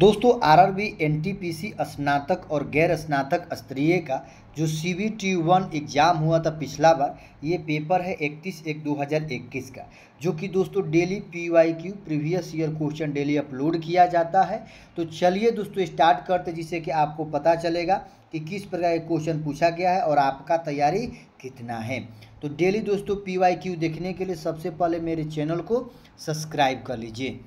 दोस्तों RRB NTPC स्नातक और गैर स्नातक स्त्रीय का जो C B T one exam हुआ था पिछला बार ये पेपर है 31 एक 2021 का जो कि दोस्तों daily P Y Q previous year question daily upload किया जाता है तो चलिए दोस्तों स्टार्ट करते जिससे कि आपको पता चलेगा कि किस प्रकार का क्वेश्चन पूछा गया है और आपका तैयारी कितना है तो डेली दोस्तों पी वाई क्यू देखने के लिए सबसे पहले मेरे चैनल को सब्सक्राइब कर लीजिए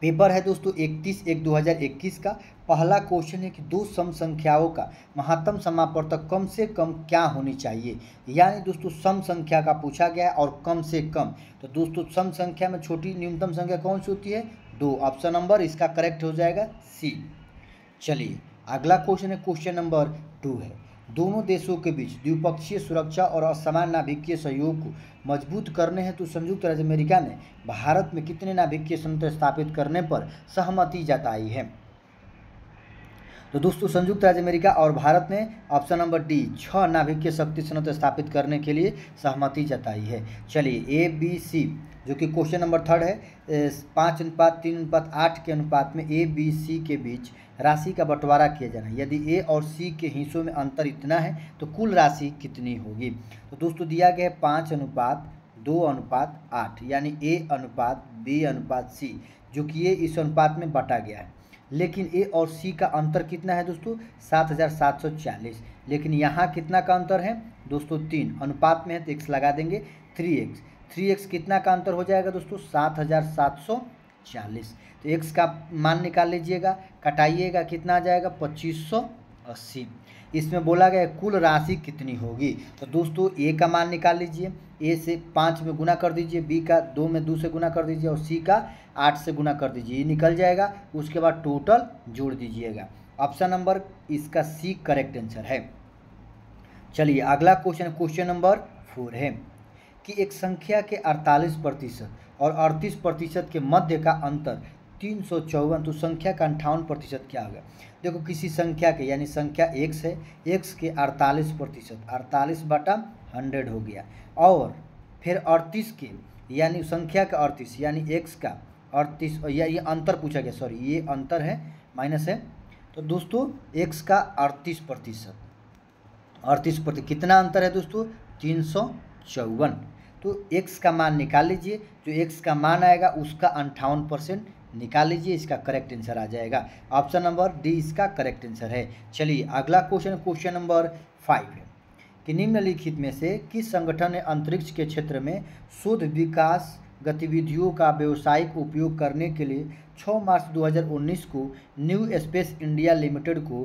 पेपर है दोस्तों 31 एक 2021 का पहला क्वेश्चन है कि दो सम संख्याओं का महत्तम समापवर्तक कम से कम क्या होनी चाहिए यानी दोस्तों सम संख्या का पूछा गया है और कम से कम तो दोस्तों सम संख्या में छोटी न्यूनतम संख्या कौन सी होती है दो ऑप्शन नंबर इसका करेक्ट हो जाएगा सी चलिए अगला क्वेश्चन है क्वेश्चन नंबर टू है दोनों देशों के बीच द्विपक्षीय सुरक्षा और असमान नाभिकीय सहयोग को मजबूत करने हैं तो संयुक्त राज्य अमेरिका ने भारत में कितने नाभिकीय संयंत्र स्थापित करने पर सहमति जताई है तो दोस्तों संयुक्त राज्य अमेरिका और भारत ने ऑप्शन नंबर डी छः नाभिकीय शक्ति संत स्थापित करने के लिए सहमति जताई है चलिए ए बी सी जो कि क्वेश्चन नंबर थर्ड है पाँच अनुपात तीन अनुपात आठ के अनुपात में ए बी सी के बीच राशि का बंटवारा किया जाना है यदि ए और सी के हिस्सों में अंतर इतना है तो कुल राशि कितनी होगी तो दोस्तों दिया गया है पाँच अनुपात दो अनुपात आठ यानी ए अनुपात बी अनुपात सी जो कि ये इस अनुपात में बांटा गया है लेकिन ए और सी का अंतर कितना है दोस्तों सात हज़ार सात सौ चालीस लेकिन यहाँ कितना का अंतर है दोस्तों तीन अनुपात में है तो एक्स लगा देंगे थ्री एक्स थ्री एक्स कितना का अंतर हो जाएगा दोस्तों सात हज़ार सात सौ चालीस एक्स का मान निकाल लीजिएगा कटाइएगा कितना आ जाएगा पच्चीस सौ अस्सी इसमें बोला गया कुल राशि कितनी होगी तो दोस्तों ए का मान निकाल लीजिए ए से पाँच में गुना कर दीजिए बी का दो में दो से गुना कर दीजिए और सी का आठ से गुना कर दीजिए ये निकल जाएगा उसके बाद टोटल जोड़ दीजिएगा ऑप्शन नंबर इसका सी करेक्ट आंसर है चलिए अगला क्वेश्चन क्वेश्चन नंबर फोर है कि एक संख्या के 48 प्रतिशत और 38 प्रतिशत के मध्य का अंतर तीन सौ चौवन तो संख्या का अंठावन प्रतिशत क्या होगा देखो किसी संख्या के यानी संख्या एक है एक के अड़तालीस प्रतिशत अड़तालीस बटा हंड्रेड हो गया और फिर अड़तीस के यानी संख्या का अड़तीस यानी एक्स का अड़तीस या ये अंतर पूछा गया सॉरी ये अंतर है माइनस है तो दोस्तों एक्स का अड़तीस प्रतिशत अड़तीस प्रति कितना अंतर है दोस्तों तीन सौ चौवन तो एक्स का मान निकाल लीजिए जो एक्स का मान आएगा उसका अंठावन परसेंट निकाल लीजिए इसका करेक्ट आंसर आ जाएगा ऑप्शन नंबर डी इसका करेक्ट आंसर है चलिए अगला क्वेश्चन क्वेश्चन नंबर फाइव है कि निम्नलिखित में से किस संगठन ने अंतरिक्ष के क्षेत्र में शोध विकास गतिविधियों का व्यावसायिक उपयोग करने के लिए 6 मार्च 2019 को न्यू स्पेस इंडिया लिमिटेड को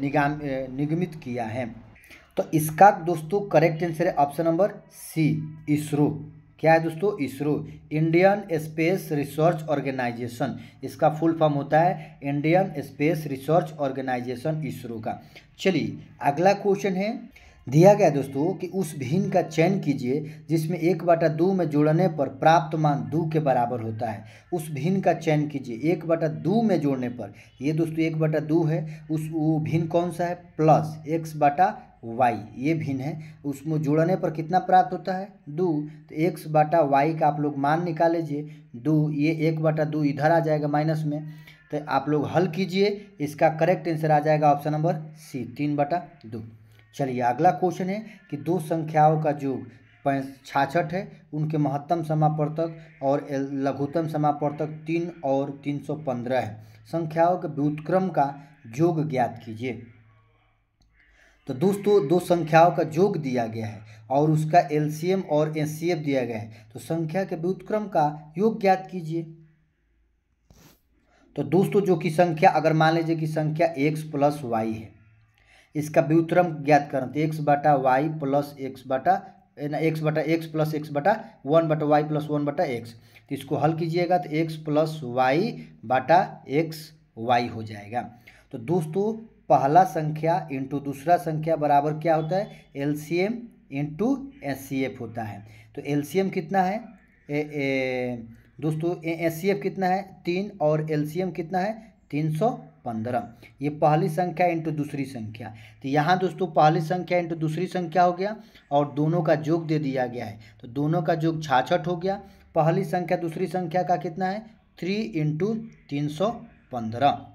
निगम निगमित किया है तो इसका दोस्तों करेक्ट आंसर है ऑप्शन नंबर सी इसरो क्या है दोस्तों ISRO Indian space research organisation इसका फुल फॉर्म होता है Indian space research organisation ISRO का चलिए अगला क्वेश्चन है दिया गया दोस्तों कि उस भिन्न का चयन कीजिए जिसमें एक बाटा दो में जोड़ने पर प्राप्त मान दो के बराबर होता है उस भिन्न का चयन कीजिए एक बाटा दो में जोड़ने पर ये दोस्तों एक बाटा दो है उस वो भिन्न कौन सा है प्लस एक्स बटा वाई ये भिन्न है उसमें जुड़ने पर कितना प्राप्त होता है दो तो एक्स बटा वाई का आप लोग मान निकाल लीजिए दो ये एक बटा दो इधर आ जाएगा माइनस में तो आप लोग हल कीजिए इसका करेक्ट आंसर आ जाएगा ऑप्शन नंबर सी तीन बटा दो चलिए अगला क्वेश्चन है कि दो संख्याओं का योग छाछठ है उनके महत्तम समापर्तक और लघुतम समापर्तक तीन और तीन सौ पंद्रह है संख्याओं के व्युतक्रम का योग ज्ञात कीजिए तो दोस्तों दो संख्याओं का जोग दिया गया है और उसका एल और एस दिया गया है तो संख्या के व्युत्क्रम का योग ज्ञात कीजिए तो दोस्तों जो कि संख्या अगर मान लीजिए कि संख्या एक्स प्लस वाई है इसका व्युत्क्रम ज्ञात करें तो एक्स बटा वाई प्लस एक्स बटा एक्स बटा एक्स प्लस एक्स बटा वन बटा वाई प्लस वन बटा एक्स तो इसको हल कीजिएगा तो एक्स प्लस वाई बटा एक्स वाई हो जाएगा तो दोस्तों पहला संख्या इंटू दूसरा संख्या बराबर क्या होता है L C M into S C F होता है तो एल सी एम कितना है ए, ए, दोस्तों एस सी एफ कितना है तीन और एल सी एम कितना है तीन सौ पंद्रह ये पहली संख्या इंटू दूसरी संख्या तो यहाँ दोस्तों पहली संख्या इंटू दूसरी संख्या हो गया और दोनों का योग दे दिया गया है तो दोनों का योग छाछठ हो गया पहली संख्या दूसरी संख्या का कितना है थ्री इंटू तीन सौ पंद्रह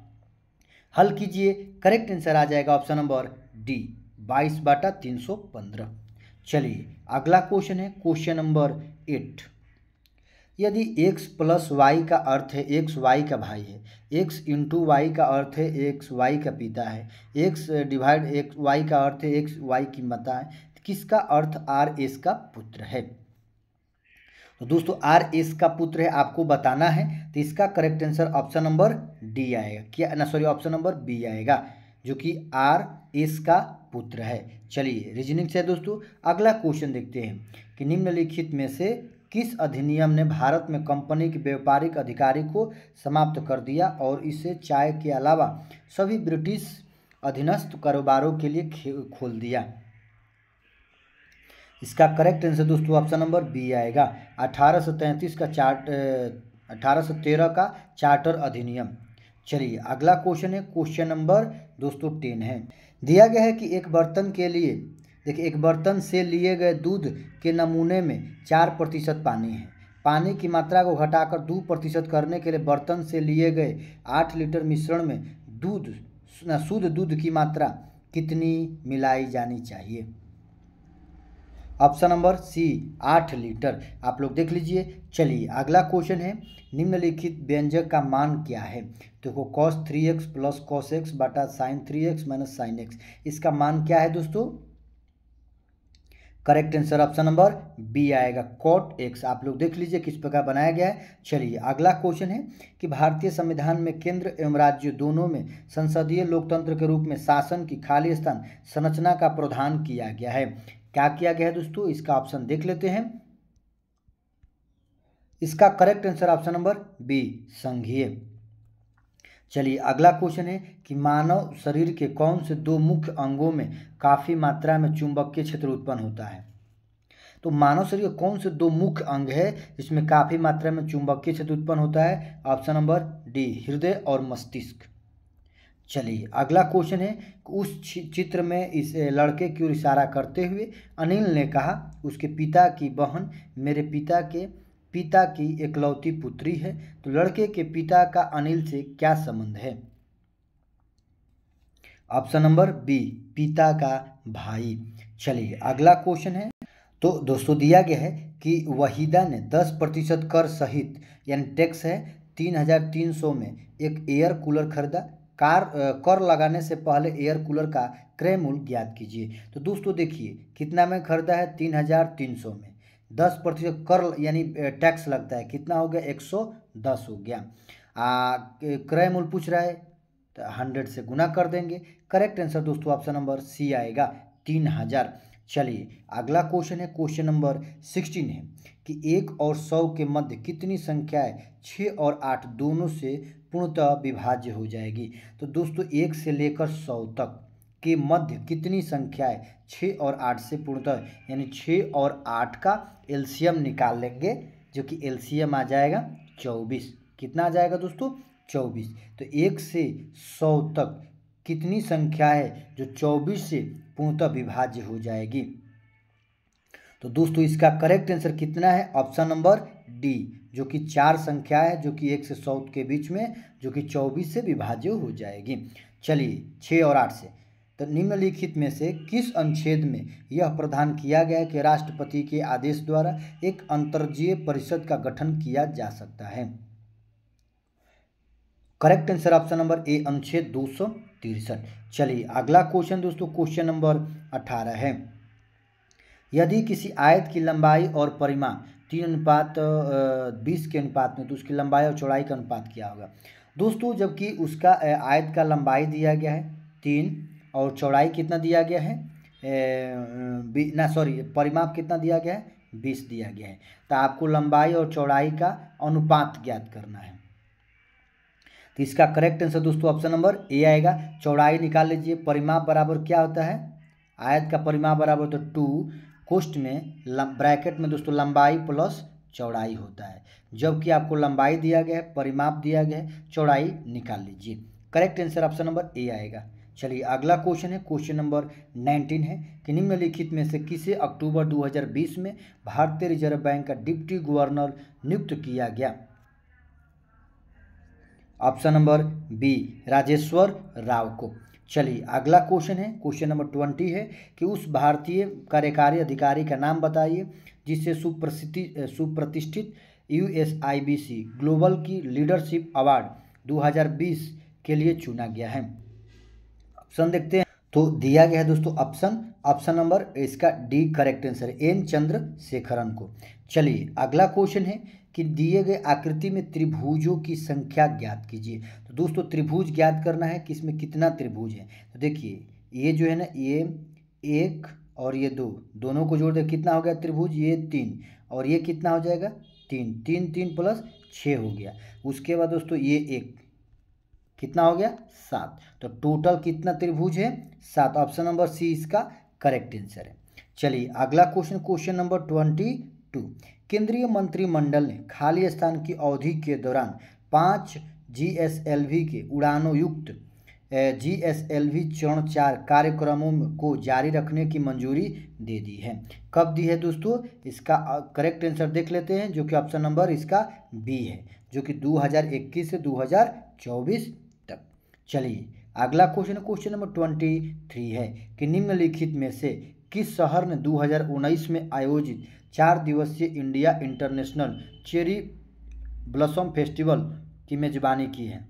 हल कीजिए करेक्ट आंसर आ जाएगा ऑप्शन नंबर डी बाईस बाटा तीन सौ पंद्रह चलिए अगला क्वेश्चन है क्वेश्चन नंबर एट यदि एक्स प्लस वाई का अर्थ है एक्स वाई का भाई है एक्स इंटू वाई का अर्थ है एक्स वाई का पिता है एक्स डिवाइड एक्स वाई का अर्थ है एक्स वाई की माता है तो किसका अर्थ आर एस का पुत्र है तो दोस्तों आर एस का पुत्र है आपको बताना है तो इसका correct answer option number D आएगा क्या ना सॉरी ऑप्शन नंबर बी आएगा जो कि आर एस का पुत्र है चलिए रीजनिंग से दोस्तों अगला क्वेश्चन देखते हैं कि निम्नलिखित में से किस अधिनियम ने भारत में कंपनी के व्यापारिक अधिकारी को समाप्त कर दिया और इसे चाय के अलावा सभी ब्रिटिश अधीनस्थ कारोबारों के लिए खोल दिया इसका करेक्ट आंसर दोस्तों ऑप्शन नंबर बी आएगा अठारह का चार्ट अठारह का चार्टर अधिनियम चलिए अगला क्वेश्चन है क्वेश्चन नंबर दोस्तों टेन है दिया गया है कि एक बर्तन के लिए देखिए एक बर्तन से लिए गए दूध के नमूने में चार प्रतिशत पानी है पानी की मात्रा को घटाकर दो प्रतिशत करने के लिए बर्तन से लिए गए आठ लीटर मिश्रण में दूध शुद्ध दूध की मात्रा कितनी मिलाई जानी चाहिए ऑप्शन नंबर सी आठ लीटर आप लोग देख लीजिए चलिए अगला क्वेश्चन है निम्नलिखित व्यंजक का मान क्या है देखो cos three X plus cos X बाटा sine three X minus sine X इसका मान क्या है दोस्तों correct answer option number B आएगा कॉट एक्स आप लोग देख लीजिए किस प्रकार बनाया गया है चलिए अगला क्वेश्चन है कि भारतीय संविधान में केंद्र एवं राज्य दोनों में संसदीय लोकतंत्र के रूप में शासन की खाली स्थान संरचना का प्रावधान किया गया है क्या किया गया है दोस्तों इसका ऑप्शन देख लेते हैं इसका correct answer option number B संघीय चलिए अगला क्वेश्चन है कि मानव शरीर के कौन से दो मुख्य अंगों में काफ़ी मात्रा में चुंबकीय क्षेत्र उत्पन्न होता है तो मानव शरीर कौन से दो मुख्य अंग है जिसमें काफ़ी मात्रा में चुंबकीय क्षेत्र उत्पन्न होता है ऑप्शन नंबर डी हृदय और मस्तिष्क चलिए अगला क्वेश्चन है उस चित्र में इस लड़के की ओर इशारा करते हुए अनिल ने कहा उसके पिता की बहन मेरे पिता के पिता की एकलौती पुत्री है तो लड़के के पिता का अनिल से क्या संबंध है ऑप्शन नंबर बी पिता का भाई चलिए अगला क्वेश्चन है तो दोस्तों दिया गया है कि वहीदा ने 10 प्रतिशत कर सहित यानी टैक्स है 3,300 में एक एयर कूलर खरीदा कार कर लगाने से पहले एयर कूलर का क्रय मूल्य ज्ञात कीजिए तो दोस्तों देखिए कितना में खरीदा है तीन हजार तीन सौ में दस प्रतिशत कर यानी टैक्स लगता है कितना हो गया एक सौ दस हो गया आ, क्रय मूल्य पूछ रहा है तो हंड्रेड से गुना कर देंगे करेक्ट आंसर दोस्तों ऑप्शन नंबर सी आएगा तीन हजार चलिए अगला क्वेश्चन है क्वेश्चन नंबर सिक्सटीन है कि एक और सौ के मध्य कितनी संख्याएं छः और आठ दोनों से पूर्णतः विभाज्य हो जाएगी तो दोस्तों एक से लेकर सौ तक के मध्य कितनी संख्याएं छः और आठ से पूर्णतः यानी छः और आठ का एल्शियम निकाल लेंगे जो कि एल्शियम आ जाएगा चौबीस कितना आ जाएगा दोस्तों चौबीस तो एक से सौ तक कितनी संख्या है जो चौबीस से पूर्णतः विभाज्य हो जाएगी तो दोस्तों इसका करेक्ट आंसर कितना है ऑप्शन नंबर डी जो कि चार संख्या है जो कि एक से सौ के बीच में जो कि चौबीस से विभाज्य हो जाएगी चलिए छः और आठ से तो निम्नलिखित में से किस अनुच्छेद में यह प्रदान किया गया कि राष्ट्रपति के आदेश द्वारा एक अंतर्जीय परिषद का गठन किया जा सकता है correct answer option number A अनुच्छेद दो सौ तिरसठ चलिए अगला क्वेश्चन दोस्तों क्वेश्चन नंबर अठारह है यदि किसी आयत की लंबाई और परिमा तीन अनुपात बीस के अनुपात में तो उसकी लंबाई और चौड़ाई का अनुपात क्या होगा दोस्तों जबकि उसका आयत का लंबाई दिया गया है तीन और चौड़ाई कितना दिया गया है ए, ना सॉरी परिमाप कितना दिया गया है बीस दिया गया है तो आपको लंबाई और चौड़ाई का अनुपात ज्ञात करना है तो इसका करेक्ट आंसर दोस्तों ऑप्शन नंबर ए आएगा चौड़ाई निकाल लीजिए परिमाप बराबर क्या होता है आयत का परिमाप बराबर तो टू कोष्ट में ब्रैकेट में दोस्तों लंबाई प्लस चौड़ाई होता है जबकि आपको लंबाई दिया गया है परिमाप दिया गया है चौड़ाई निकाल लीजिए correct answer option number A आएगा चलिए अगला क्वेश्चन है क्वेश्चन नंबर नाइनटीन है कि निम्नलिखित में से किसे अक्टूबर 2020 में भारतीय रिजर्व बैंक का डिप्टी गवर्नर नियुक्त किया गया option number B Rajeshwar Rao को चलिए अगला क्वेश्चन है क्वेश्चन नंबर ट्वेंटी है कि उस भारतीय कार्यकारी अधिकारी का नाम बताइए जिससे सुप्रसिद्धि सुप्रतिष्ठित यू बी सी ग्लोबल की लीडरशिप अवार्ड 2020 के लिए चुना गया है ऑप्शन देखते हैं तो दिया गया है दोस्तों ऑप्शन ऑप्शन नंबर इसका D correct answer N Chandrasekaran को चलिए अगला क्वेश्चन है कि दिए गए आकृति में त्रिभुजों की संख्या ज्ञात कीजिए दोस्तों त्रिभुज ज्ञात करना है कि इसमें कितना त्रिभुज है तो देखिए ये जो है ना ये एक और ये दो दोनों को जोड़ दे कितना हो गया त्रिभुज ये तीन और ये कितना हो जाएगा तीन तीन तीन प्लस छः हो गया उसके बाद दोस्तों ये एक कितना हो गया सात तो टोटल कितना त्रिभुज है सात ऑप्शन नंबर सी इसका करेक्ट आंसर है चलिए अगला question question number twenty two केंद्रीय मंत्रिमंडल ने खाली स्थान की अवधि के दौरान पाँच जी एस एल वी के उड़ानों युक्त जी एस एल वी चरण चार कार्यक्रमों को जारी रखने की मंजूरी दे दी है कब दी है दोस्तों इसका करेक्ट आंसर देख लेते हैं जो कि ऑप्शन नंबर इसका बी है जो कि 2021 से 2024 तक चलिए अगला question question number twenty three है कि निम्नलिखित में से किस शहर ने 2019 में आयोजित चार दिवसीय India international cherry blossom festival की मेज़बानी की है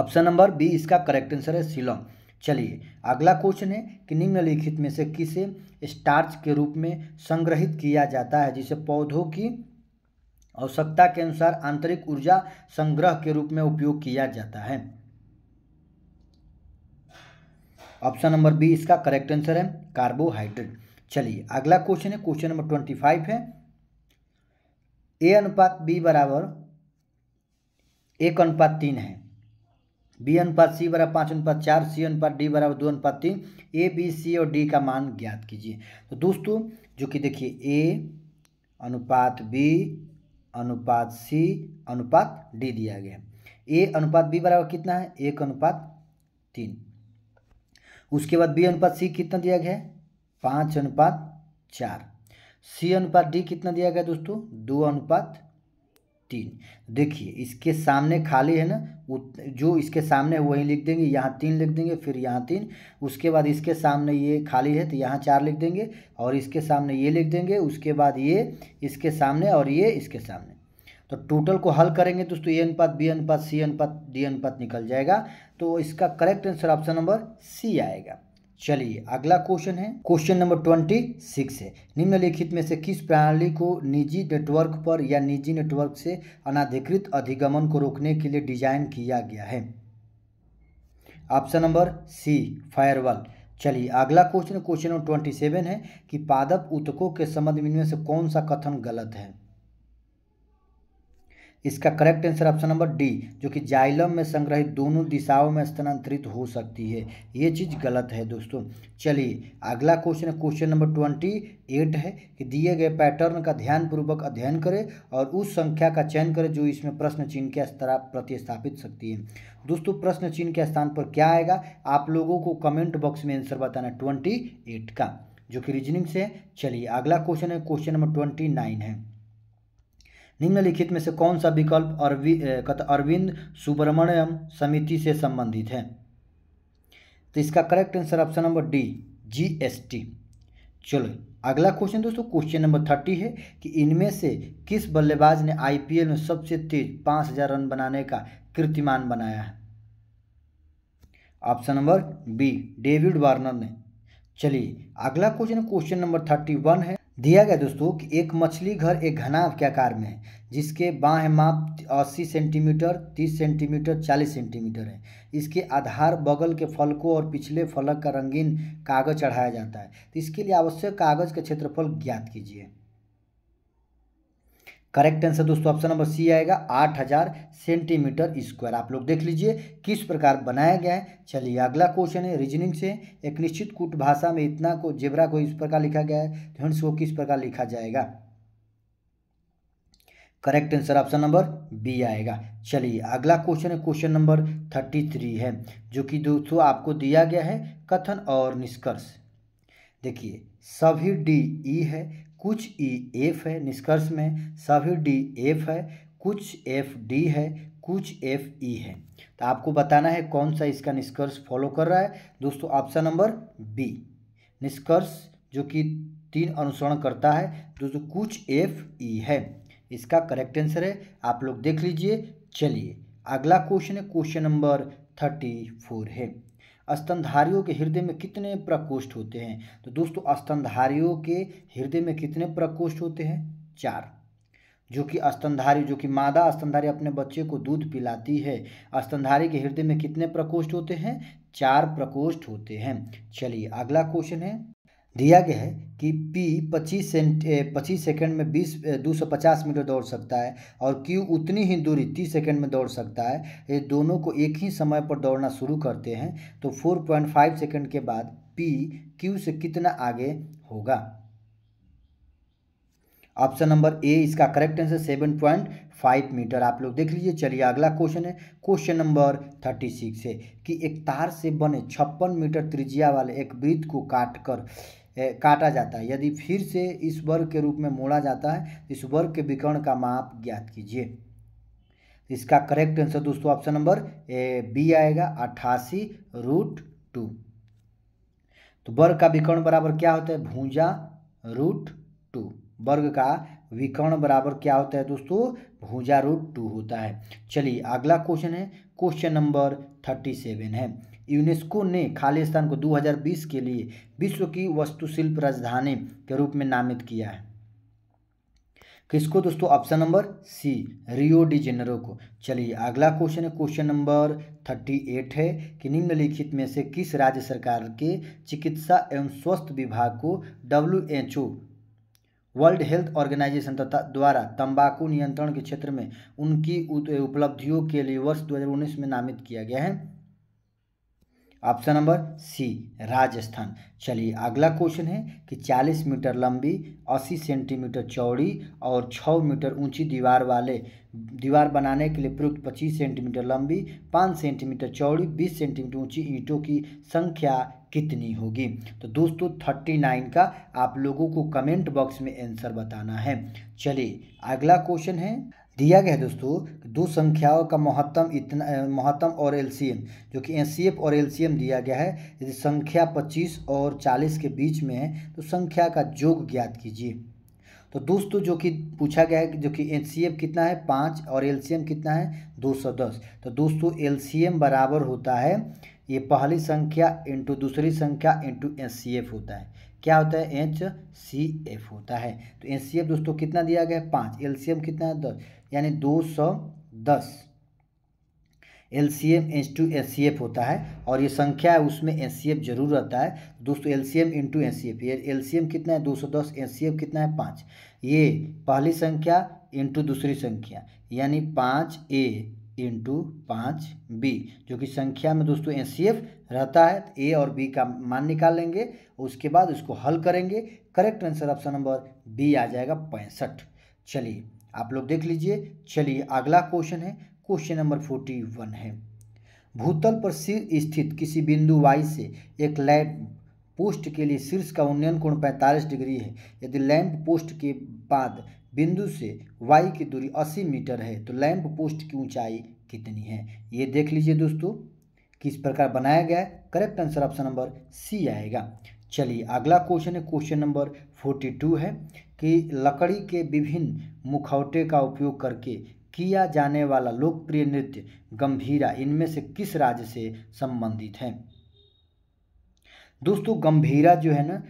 ऑप्शन नंबर बी इसका करेक्ट आंसर है शिलोंग चलिए अगला क्वेश्चन है कि निम्नलिखित में से किसे स्टार्च के रूप में संग्रहित किया जाता है जिसे पौधों की आवश्यकता के अनुसार आंतरिक ऊर्जा संग्रह के रूप में उपयोग किया जाता है ऑप्शन नंबर बी इसका करेक्ट आंसर है कार्बोहाइड्रेट चलिए अगला क्वेश्चन है क्वेश्चन नंबर ट्वेंटी फाइव है ए अनुपात बी बराबर एक अनुपात तीन है बी अनुपात सी बराबर पाँच अनुपात चार सी अनुपात डी बराबर दो अनुपात तीन ए बी सी और डी का मान ज्ञात कीजिए तो दोस्तों जो कि देखिए ए अनुपात बी अनुपात सी अनुपात डी दिया गया ए अनुपात बी बराबर कितना है एक अनुपात तीन उसके बाद बी अनुपात सी कितना दिया गया है पाँच अनुपात चार सी अनुपात डी कितना दिया गया दोस्तों दो अनुपात तीन देखिए इसके सामने खाली है ना जो इसके सामने है वही लिख देंगे यहाँ तीन लिख देंगे फिर यहाँ तीन उसके बाद इसके सामने ये खाली है तो यहाँ चार लिख देंगे और इसके सामने ये लिख देंगे उसके बाद ये इसके सामने और ये इसके सामने तो टोटल को हल करेंगे दोस्तों ए अनुपात बी अनुपात सी अनुपात डी अनुपात निकल जाएगा तो इसका correct answer option number C आएगा चलिए अगला क्वेश्चन है क्वेश्चन नंबर ट्वेंटी सिक्स है निम्नलिखित में से किस प्रणाली को निजी नेटवर्क पर या निजी नेटवर्क से अनाधिकृत अधिगमन को रोकने के लिए डिजाइन किया गया है ऑप्शन नंबर सी फायरवॉल चलिए अगला question question number twenty seven है कि पादप ऊतकों के संबंध में से कौन सा कथन गलत है इसका correct answer option number D जो कि जाइलम में संग्रहित दोनों दिशाओं में स्थानांतरित हो सकती है ये चीज़ गलत है दोस्तों चलिए अगला क्वेश्चन है क्वेश्चन नंबर ट्वेंटी एट है कि दिए गए पैटर्न का ध्यानपूर्वक अध्ययन करें और उस संख्या का चयन करें जो इसमें प्रश्न चिन्ह के स्तर प्रतिस्थापित सकती है दोस्तों प्रश्न चिन्ह के स्थान पर क्या आएगा आप लोगों को कमेंट बॉक्स में आंसर बताना है ट्वेंटी एट का जो कि रीजनिंग से है चलिए अगला क्वेश्चन है क्वेश्चन नंबर ट्वेंटी नाइन है निम्नलिखित में से कौन सा विकल्प अरविंद सुब्रमण्यम समिति से संबंधित है तो इसका correct answer option number D GST चलो अगला क्वेश्चन दोस्तों क्वेश्चन नंबर थर्टी है कि इनमें से किस बल्लेबाज ने आईपीएल में सबसे तेज पाँच हजार रन बनाने का कीर्तिमान बनाया है option number B David Warner ने चलिए अगला question question number thirty one है दिया गया दोस्तों कि एक मछली घर एक घनाव के आकार में है जिसके बाह माप 80 सेंटीमीटर 30 सेंटीमीटर 40 सेंटीमीटर है इसके आधार बगल के फलकों और पिछले फलक का रंगीन कागज चढ़ाया जाता है तो इसके लिए आवश्यक कागज का क्षेत्रफल ज्ञात कीजिए करेक्ट आंसर दोस्तों ऑप्शन नंबर सी आएगा आठ हजार सेंटीमीटर स्क्वायर आप लोग देख लीजिए किस प्रकार बनाया गया है चलिए अगला क्वेश्चन है रीजनिंग से एक निश्चित कूट भाषा में इतना को जेबरा को इस प्रकार लिखा गया है तो हिंस को किस प्रकार लिखा जाएगा correct answer option number B आएगा चलिए अगला क्वेश्चन है क्वेश्चन नंबर थर्टी थ्री है जो कि दोस्तों आपको दिया गया है कथन और निष्कर्ष देखिए सभी डी ई है कुछ ई e एफ है निष्कर्ष में सभी डी एफ है कुछ एफ डी है कुछ एफ ई e है तो आपको बताना है कौन सा इसका निष्कर्ष फॉलो कर रहा है दोस्तों ऑप्शन नंबर बी निष्कर्ष जो कि तीन अनुसरण करता है दोस्तों कुछ एफ ई e है इसका करेक्ट आंसर है आप लोग देख लीजिए चलिए अगला क्वेश्चन है क्वेश्चन नंबर थर्टी फोर है स्तनधारियों के हृदय में कितने प्रकोष्ठ होते हैं तो दोस्तों स्तनधारियों के हृदय में कितने प्रकोष्ठ होते हैं चार जो कि स्तनधारी जो कि मादा स्तनधारी अपने बच्चे को दूध पिलाती है स्तनधारी के हृदय में कितने प्रकोष्ठ होते हैं चार प्रकोष्ठ होते हैं चलिए अगला क्वेश्चन है दिया गया है कि पी पच्चीस सेंट पच्चीस सेकेंड में बीस दो सौ पचास मीटर दौड़ सकता है और क्यू उतनी ही दूरी तीस सेकेंड में दौड़ सकता है ये दोनों को एक ही समय पर दौड़ना शुरू करते हैं तो फोर पॉइंट फाइव सेकेंड के बाद पी क्यू से कितना आगे होगा ऑप्शन नंबर ए इसका correct answer seven point five metre आप लोग देख लीजिए चलिए अगला क्वेश्चन है क्वेश्चन नंबर थर्टी सिक्स है कि एक तार से बने छप्पन मीटर त्रिज्या वाले एक वृत्त को काट कर काटा जाता है यदि फिर से इस वर्ग के रूप में मोड़ा जाता है तो इस वर्ग के विकर्ण का माप ज्ञात कीजिए इसका करेक्ट आंसर दोस्तों ऑप्शन नंबर बी आएगा अट्ठासी रूट टू तो वर्ग का विकर्ण बराबर क्या होता है भूंजा रूट टू वर्ग का विकर्ण बराबर क्या होता है दोस्तों भूंजा रूट टू होता है चलिए अगला क्वेश्चन है क्वेश्चन नंबर थर्टी सेवन है यूनेस्को ने खालिस्तान को 2020 के लिए विश्व की वस्तुशिल्प राजधानी के रूप में नामित किया है किसको दोस्तों option number C Rio de Janeiro को चलिए अगला क्वेश्चन है क्वेश्चन नंबर थर्टी एट है कि निम्नलिखित में से किस राज्य सरकार के चिकित्सा एवं स्वास्थ्य विभाग को W H O world health organisation तथा द्वारा तंबाकू नियंत्रण के क्षेत्र में उनकी उपलब्धियों के लिए वर्ष 2019 में नामित किया गया है ऑप्शन नंबर सी राजस्थान चलिए अगला क्वेश्चन है कि 40 मीटर लंबी 80 सेंटीमीटर चौड़ी और 6 मीटर ऊंची दीवार वाले दीवार बनाने के लिए प्रयुक्त 25 सेंटीमीटर लंबी 5 सेंटीमीटर चौड़ी 20 सेंटीमीटर ऊंची ईंटों की संख्या कितनी होगी तो दोस्तों 39 का आप लोगों को कमेंट बॉक्स में आंसर बताना है चलिए अगला क्वेश्चन है दिया गया है दोस्तों दो संख्याओं का महत्तम इतना महत्तम और एलसीएम जो कि एचसीएफ और एलसीएम दिया गया है यदि संख्या 25 और 40 के बीच में है तो संख्या का योग ज्ञात कीजिए तो दोस्तों जो कि पूछा गया है जो कि एचसीएफ कितना है पाँच और एल कितना है 210 तो दोस्तों एल बराबर होता है ये पहली संख्या इंटू दूसरी संख्या इंटू एच होता है क्या होता है एच सी एफ होता है तो एच सी एफ दोस्तों कितना दिया गया है पाँच एल सी एम कितना है दस यानी दो सौ दस L C M H two S C F होता है और ये संख्या है उसमें एस सी एफ जरूर रहता है दोस्तों L C M into S C F ये एल सी एम कितना है दो सौ दस एच सी एफ कितना है पाँच ये पहली संख्या इंटू दूसरी संख्या यानी पाँच ए इंटू पाँच बी जो कि संख्या में दोस्तों एस सी एफ रहता है तो ए और बी का मान निकाल लेंगे उसके बाद उसको हल करेंगे correct answer option number B आ जाएगा पैंसठ चलिए आप लोग देख लीजिए चलिए अगला क्वेश्चन है क्वेश्चन नंबर फोर्टी वन है भूतल पर सिर स्थित किसी बिंदु वाई से एक लैंप पोस्ट के लिए शीर्ष का उन्नयन कोण 45 डिग्री है यदि लैंप पोस्ट के बाद बिंदु से वाई की दूरी 80 मीटर है तो लैंप पोस्ट की ऊंचाई कितनी है ये देख लीजिए दोस्तों किस प्रकार बनाया गया है correct answer option number C आएगा चलिए अगला क्वेश्चन है क्वेश्चन नंबर फोर्टी टू है कि लकड़ी के विभिन्न मुखौटे का उपयोग करके किया जाने वाला लोकप्रिय नृत्य गंभीरा इनमें से किस राज्य से संबंधित है दोस्तों गंभीरा जो है ना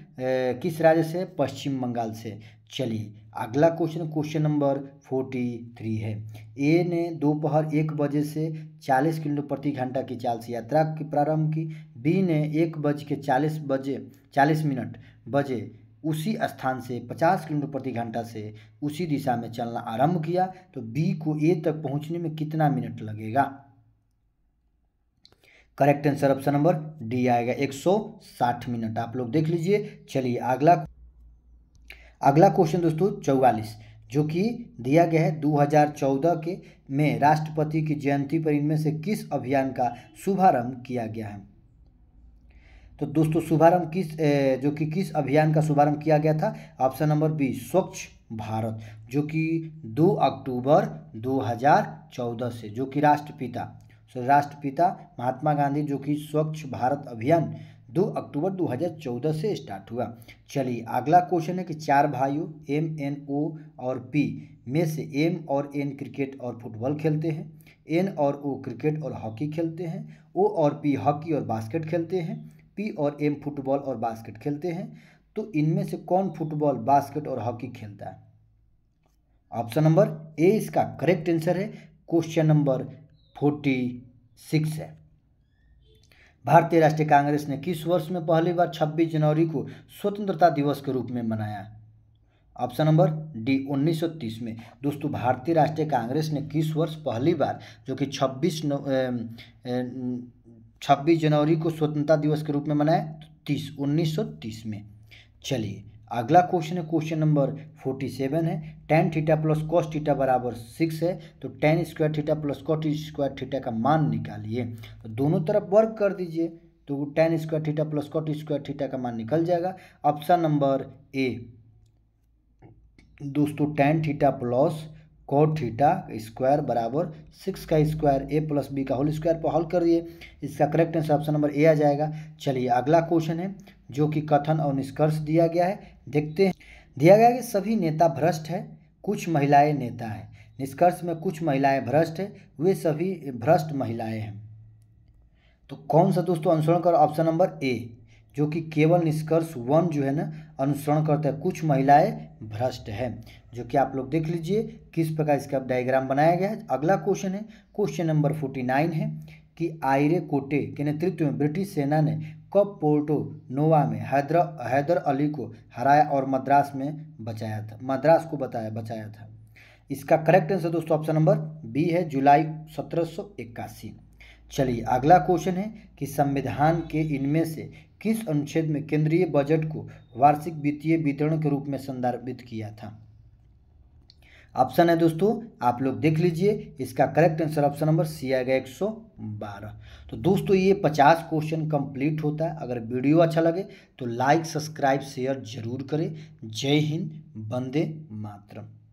किस राज्य से पश्चिम बंगाल से चलिए अगला question question number forty three है ए ने दोपहर एक बजे से चालीस किलोमीटर प्रति घंटा की चाल से यात्रा की प्रारंभ की बी ने एक बज के चालीस बजे चालीस मिनट बजे उसी स्थान से 50 किलोमीटर प्रति घंटा से उसी दिशा में चलना आरंभ किया तो बी को ए तक पहुंचने में कितना मिनट लगेगा correct answer option number D आएगा 160 मिनट आप लोग देख लीजिए चलिए अगला अगला क्वेश्चन दोस्तों चौवालीस जो कि दिया गया है 2014 के में राष्ट्रपति की जयंती पर इनमें से किस अभियान का शुभारंभ किया गया है तो दोस्तों शुभारंभ किस जो कि किस अभियान का शुभारंभ किया गया था ऑप्शन नंबर बी स्वच्छ भारत जो कि 2 अक्टूबर 2014 से जो कि राष्ट्रपिता राष्ट्रपिता महात्मा गांधी जो कि स्वच्छ भारत अभियान 2 अक्टूबर 2014 से स्टार्ट हुआ चलिए अगला क्वेश्चन है कि चार भाइयों एम एन ओ और पी में से एम और एन क्रिकेट और फुटबॉल खेलते हैं एन और ओ क्रिकेट और हॉकी खेलते हैं ओ और पी हॉकी और बास्केट खेलते हैं पी और एम फुटबॉल और बास्केट खेलते हैं तो इनमें से कौन फुटबॉल बास्केट और हॉकी खेलता है ऑप्शन नंबर ए इसका करेक्ट आंसर है क्वेश्चन नंबर फोर्टी सिक्स है भारतीय राष्ट्रीय कांग्रेस ने किस वर्ष में पहली बार 26 जनवरी को स्वतंत्रता दिवस के रूप में मनाया ऑप्शन नंबर डी 1930 में दोस्तों भारतीय राष्ट्रीय कांग्रेस ने किस वर्ष पहली बार जो कि 26 छब्बीस जनवरी को स्वतंत्रता दिवस के रूप में मनाया तो तीस उन्नीस में चलिए अगला क्वेश्चन है क्वेश्चन नंबर फोर्टी सेवन है tan theta plus cos theta बराबर सिक्स है तो tan square theta plus cot square theta का मान निकालिए तो दोनों तरफ वर्क कर दीजिए तो tan square theta plus cot square theta का मान निकल जाएगा ऑप्शन नंबर ए दोस्तों tan theta plus cot theta square बराबर सिक्स का स्क्वायर ए प्लस बी का होल स्क्वायर पर हल कर दिए इसका correct answer option number A आ जाएगा चलिए अगला क्वेश्चन है जो कि कथन और निष्कर्ष दिया गया है देखते हैं दिया गया कि सभी नेता भ्रष्ट है कुछ महिलाएं नेता हैं निष्कर्ष में कुछ महिलाएं भ्रष्ट है वे सभी भ्रष्ट महिलाएं हैं तो कौन सा दोस्तों अनुसरण कर ऑप्शन नंबर ए जो कि केवल निष्कर्ष वन जो है ना अनुसरण करता है कुछ महिलाएं भ्रष्ट हैं जो कि आप लोग देख लीजिए किस प्रकार इसका डायग्राम बनाया गया है अगला क्वेश्चन है क्वेश्चन नंबर फोर्टी नाइन है कि आयरे कोटे के नेतृत्व में ब्रिटिश सेना ने कब पोर्टो नोवा में हैदर हैदर अली को हराया और मद्रास में बचाया था मद्रास को बताया बचाया था इसका करेक्ट आंसर दोस्तों ऑप्शन नंबर बी है जुलाई सत्रह चलिए अगला क्वेश्चन है कि संविधान के इनमें से किस अनुच्छेद में केंद्रीय बजट को वार्षिक वित्तीय वितरण के रूप में संदर्भित किया था ऑप्शन है दोस्तों आप लोग देख लीजिए इसका correct answer option number C आ गया एक सौ बारह तो दोस्तों ये पचास क्वेश्चन कंप्लीट होता है अगर वीडियो अच्छा लगे तो लाइक सब्सक्राइब शेयर जरूर करें जय हिंद वंदे मातरम